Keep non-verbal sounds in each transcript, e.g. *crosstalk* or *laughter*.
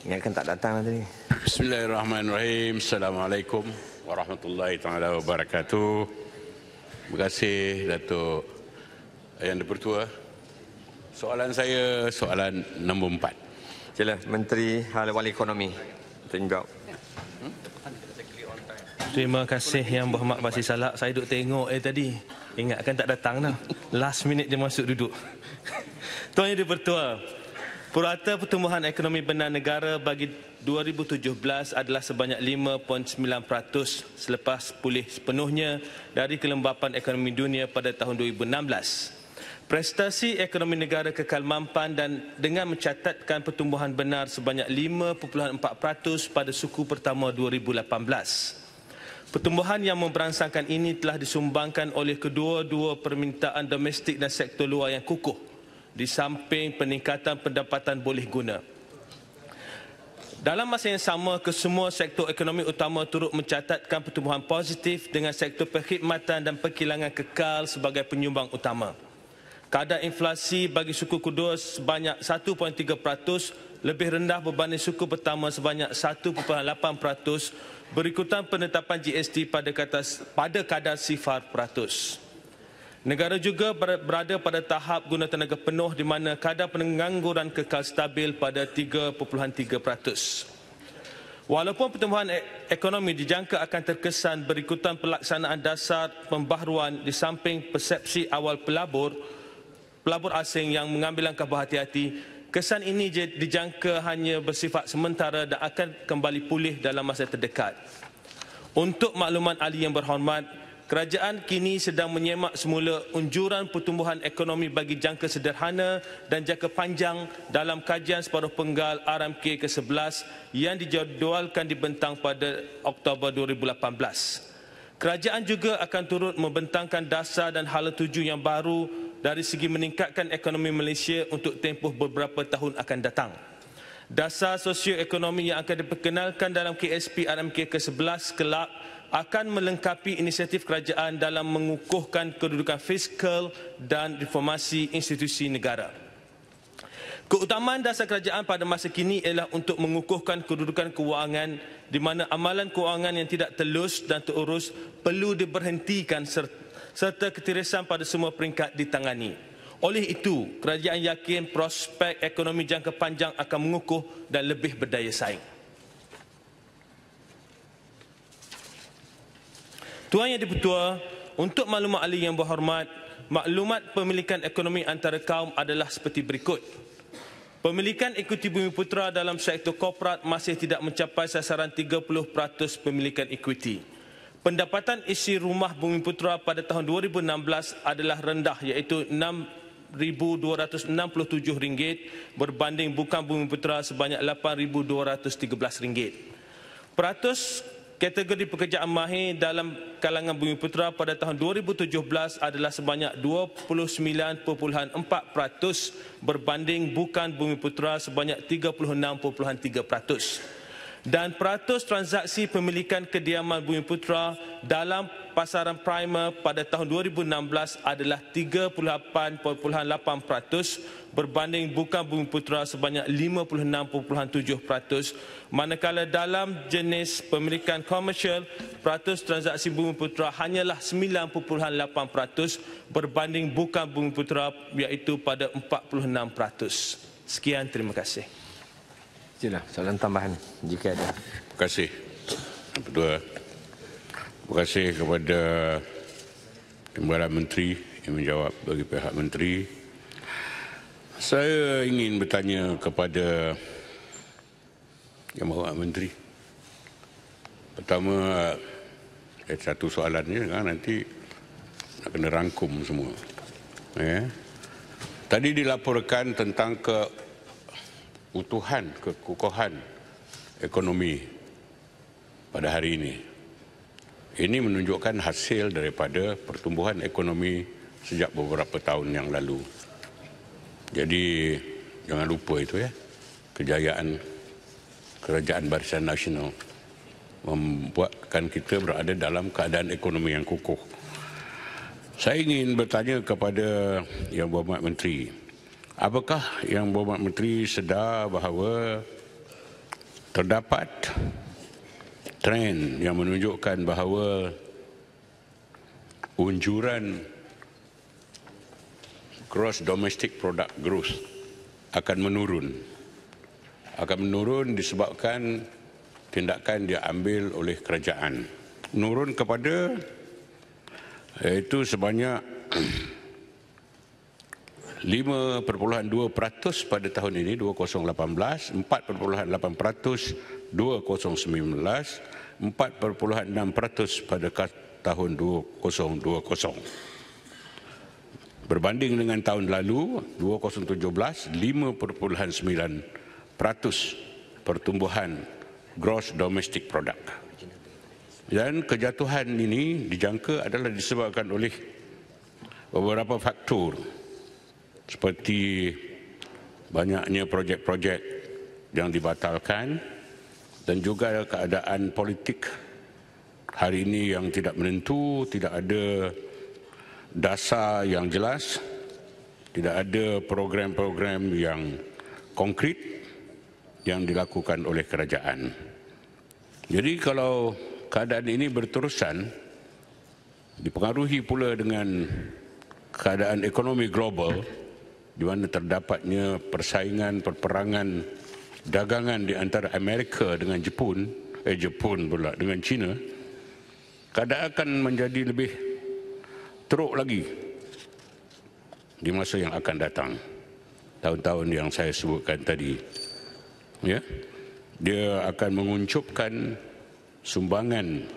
Ingatkan tak datang lah tadi. Bismillahirrahmanirrahim. Assalamualaikum warahmatullahi taala wabarakatuh. Terima kasih Datuk Yang Dipertua. Soalan saya soalan nombor empat. Sila Menteri Hal Ehwal Ekonomi. Tengok. Terima kasih Yang Berhormat Basri Salak. Saya duduk tengok eh tadi. Ingatkan tak datang lah. Last minute dia masuk duduk. *laughs* Tuan Yang Dipertua, Purata pertumbuhan ekonomi benar negara bagi 2017 adalah sebanyak 5.9% selepas pulih sepenuhnya dari kelembapan ekonomi dunia pada tahun 2016. Prestasi ekonomi negara kekal mampan dan dengan mencatatkan pertumbuhan benar sebanyak 5.4% pada suku pertama 2018. Pertumbuhan yang memberansangkan ini telah disumbangkan oleh kedua-dua permintaan domestik dan sektor luar yang kukuh di samping peningkatan pendapatan boleh guna. Dalam masa yang sama, kesemua sektor ekonomi utama turut mencatatkan pertumbuhan positif dengan sektor perkhidmatan dan perkilangan kekal sebagai penyumbang utama. Kadar inflasi bagi suku kudus sebanyak 1.3% lebih rendah berbanding suku pertama sebanyak 1.8% berikutan penetapan GST pada, kadar sifar peratus. Negara juga berada pada tahap guna tenaga penuh di mana kadar pengangguran kekal stabil pada 3.3%. Walaupun pertumbuhan e-, ekonomi dijangka akan terkesan berikutan pelaksanaan dasar pembaharuan di samping persepsi awal pelabur, pelabur asing yang mengambil langkah berhati-hati, kesan ini dijangka hanya bersifat sementara dan akan kembali pulih dalam masa terdekat. Untuk makluman ahli yang berhormat, Kerajaan kini sedang menyemak semula unjuran pertumbuhan ekonomi bagi jangka sederhana dan jangka panjang dalam kajian separuh penggal RMK ke-11 yang dijadualkan dibentang pada Oktober 2018. Kerajaan juga akan turut membentangkan dasar dan hala tuju yang baru dari segi meningkatkan ekonomi Malaysia untuk tempoh beberapa tahun akan datang. Dasar sosioekonomi yang akan diperkenalkan dalam KSP RMK ke-11 kelak akan melengkapi inisiatif kerajaan dalam mengukuhkan kedudukan fiskal dan reformasi institusi negara. Keutamaan dasar kerajaan pada masa kini ialah untuk mengukuhkan kedudukan kewangan di mana amalan kewangan yang tidak telus dan terurus perlu diberhentikan serta ketirisan pada semua peringkat ditangani. Oleh itu, kerajaan yakin prospek ekonomi jangka panjang akan mengukuh dan lebih berdaya saing. Tuan Yang Dipertua, untuk maklumat ahli yang berhormat, maklumat pemilikan ekonomi antara kaum adalah seperti berikut. Pemilikan ekuiti Bumi Putra dalam sektor korporat masih tidak mencapai sasaran 30% pemilikan ekuiti. Pendapatan isi rumah Bumi Putra pada tahun 2016 adalah rendah iaitu RM6,267 berbanding bukan Bumi Putra sebanyak RM8,213. Peratus kategori pekerjaan mahir dalam kalangan bumi putera pada tahun 2017 adalah sebanyak 29.4% berbanding bukan bumi putera sebanyak 36.3% dan peratus transaksi pemilikan kediaman Bumi Putra dalam pasaran primer pada tahun 2016 adalah 38.8% berbanding bukan Bumi Putra sebanyak 56.7% manakala dalam jenis pemilikan komersial peratus transaksi Bumi Putra hanyalah 9.8% berbanding bukan Bumi Putra iaitu pada 46%. Sekian terima kasih. Itulah soalan tambahan jika ada. Terima kasih. Kedua, terima kasih kepada Timbala Menteri yang menjawab bagi pihak Menteri. Saya ingin bertanya kepada Yang Mahat Menteri. Pertama, eh, satu soalannya kan, nanti nak kena rangkum semua. Eh. Tadi dilaporkan tentang ke utuhan kekukuhan ekonomi pada hari ini. Ini menunjukkan hasil daripada pertumbuhan ekonomi sejak beberapa tahun yang lalu. Jadi jangan lupa itu ya, kejayaan Kerajaan Barisan Nasional membuatkan kita berada dalam keadaan ekonomi yang kukuh. Saya ingin bertanya kepada Yang Berhormat Menteri. Apakah yang Bapak menteri sedar bahawa terdapat trend yang menunjukkan bahawa unjuran cross domestic product growth akan menurun akan menurun disebabkan tindakan dia ambil oleh kerajaan menurun kepada iaitu sebanyak *clears throat* 5.2% pada tahun ini 2018, 4.8% 2019, 4.6% pada tahun 2020. Berbanding dengan tahun lalu 2017, 5.9% pertumbuhan gross domestic product. Dan kejatuhan ini dijangka adalah disebabkan oleh beberapa faktor. Faktor seperti banyaknya projek-projek yang dibatalkan dan juga keadaan politik hari ini yang tidak menentu, tidak ada dasar yang jelas, tidak ada program-program yang konkret yang dilakukan oleh kerajaan. Jadi kalau keadaan ini berterusan, dipengaruhi pula dengan keadaan ekonomi global, di mana terdapatnya persaingan perperangan dagangan di antara Amerika dengan Jepun eh Jepun pula dengan China keadaan akan menjadi lebih teruk lagi di masa yang akan datang tahun-tahun yang saya sebutkan tadi ya dia akan menguncupkan sumbangan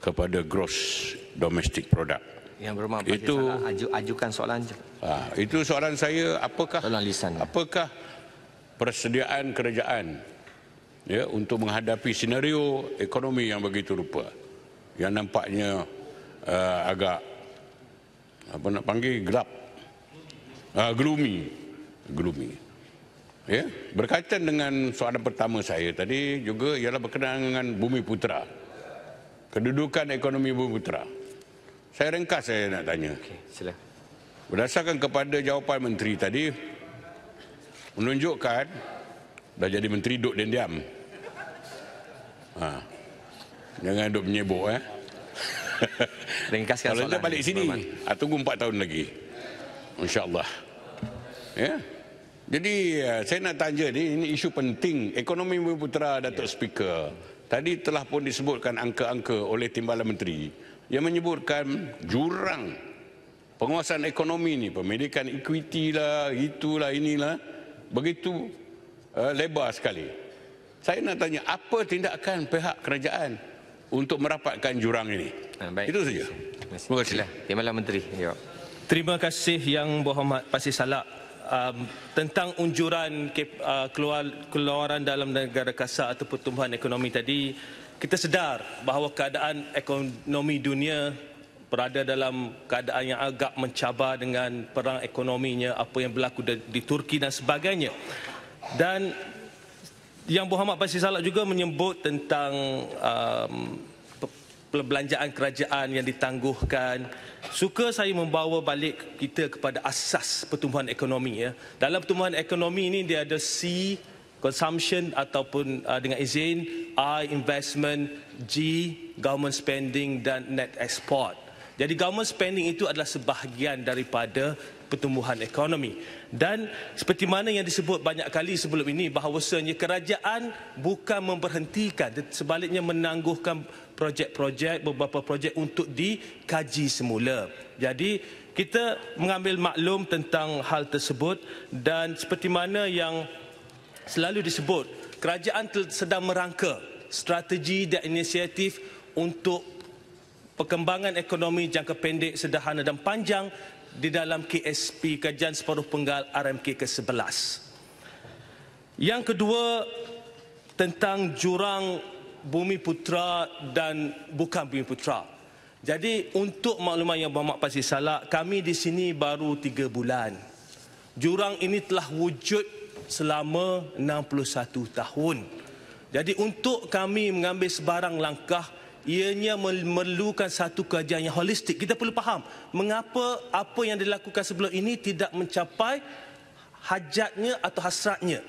kepada gross domestic product yang berumah bagi itu, saya aju, ajukan soalan je. Ha, itu soalan saya apakah soalan lisan. Apakah persediaan kerajaan ya untuk menghadapi senario ekonomi yang begitu rupa yang nampaknya uh, agak apa nak panggil gelap uh, gloomy gloomy ya berkaitan dengan soalan pertama saya tadi juga ialah berkenaan dengan bumi putra kedudukan ekonomi bumi putra saya ringkas saya nak tanya. Okey, sila. Berdasarkan kepada jawapan menteri tadi menunjukkan dah jadi menteri duduk dan diam. Ha. Jangan duduk menyebok eh. *laughs* Ringkaskan Kalau dia balik sini, ah, tunggu 4 tahun lagi. InsyaAllah. Ya. Jadi ah, saya nak tanya ni, ini isu penting. Ekonomi Bumi Datuk ya. Speaker. Tadi telah pun disebutkan angka-angka oleh Timbalan Menteri yang menyebutkan jurang penguasaan ekonomi ini, pemilikan equity lah, itulah, inilah, begitu uh, lebar sekali. Saya nak tanya, apa tindakan pihak kerajaan untuk merapatkan jurang ini? Ha, baik. Itu saja. Terima kasih. Terima kasih, Menteri. Yo. Ya. Terima kasih yang berhormat Pasir Salak. Um, tentang unjuran ke, uh, keluar, keluaran dalam negara kasar atau pertumbuhan ekonomi tadi, kita sedar bahawa keadaan ekonomi dunia berada dalam keadaan yang agak mencabar dengan perang ekonominya apa yang berlaku di, di Turki dan sebagainya dan yang Muhammad Basri Salak juga menyebut tentang um, perbelanjaan kerajaan yang ditangguhkan suka saya membawa balik kita kepada asas pertumbuhan ekonomi ya dalam pertumbuhan ekonomi ini dia ada C consumption ataupun uh, dengan izin I investment G government spending dan net export. Jadi government spending itu adalah sebahagian daripada pertumbuhan ekonomi. Dan seperti mana yang disebut banyak kali sebelum ini bahawasanya kerajaan bukan memberhentikan sebaliknya menangguhkan projek-projek beberapa projek untuk dikaji semula. Jadi kita mengambil maklum tentang hal tersebut dan seperti mana yang selalu disebut kerajaan sedang merangka strategi dan inisiatif untuk perkembangan ekonomi jangka pendek, sederhana dan panjang di dalam KSP kajian separuh penggal RMK ke-11. Yang kedua tentang jurang bumi putra dan bukan bumi putra. Jadi untuk maklumat yang Bapak pasti salah, kami di sini baru tiga bulan. Jurang ini telah wujud selama 61 tahun. Jadi untuk kami mengambil sebarang langkah, ianya memerlukan satu kajian yang holistik. Kita perlu faham mengapa apa yang dilakukan sebelum ini tidak mencapai hajatnya atau hasratnya.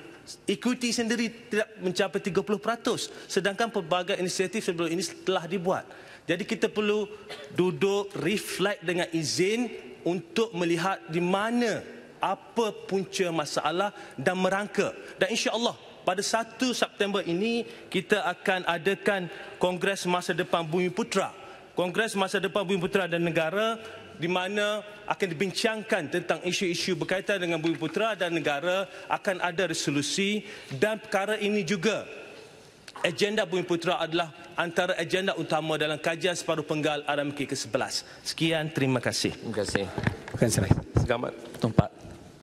Equity sendiri tidak mencapai 30% sedangkan pelbagai inisiatif sebelum ini telah dibuat. Jadi kita perlu duduk, reflect dengan izin untuk melihat di mana apa punca masalah dan merangka dan insya-Allah pada 1 September ini kita akan adakan Kongres Masa Depan Bumi Putra. Kongres Masa Depan Bumi Putra dan Negara di mana akan dibincangkan tentang isu-isu berkaitan dengan Bumi Putra dan Negara akan ada resolusi dan perkara ini juga agenda Bumi Putra adalah antara agenda utama dalam kajian separuh penggal RMK ke-11. Sekian, terima kasih. Terima kasih. Bukan serai. Selamat tempat.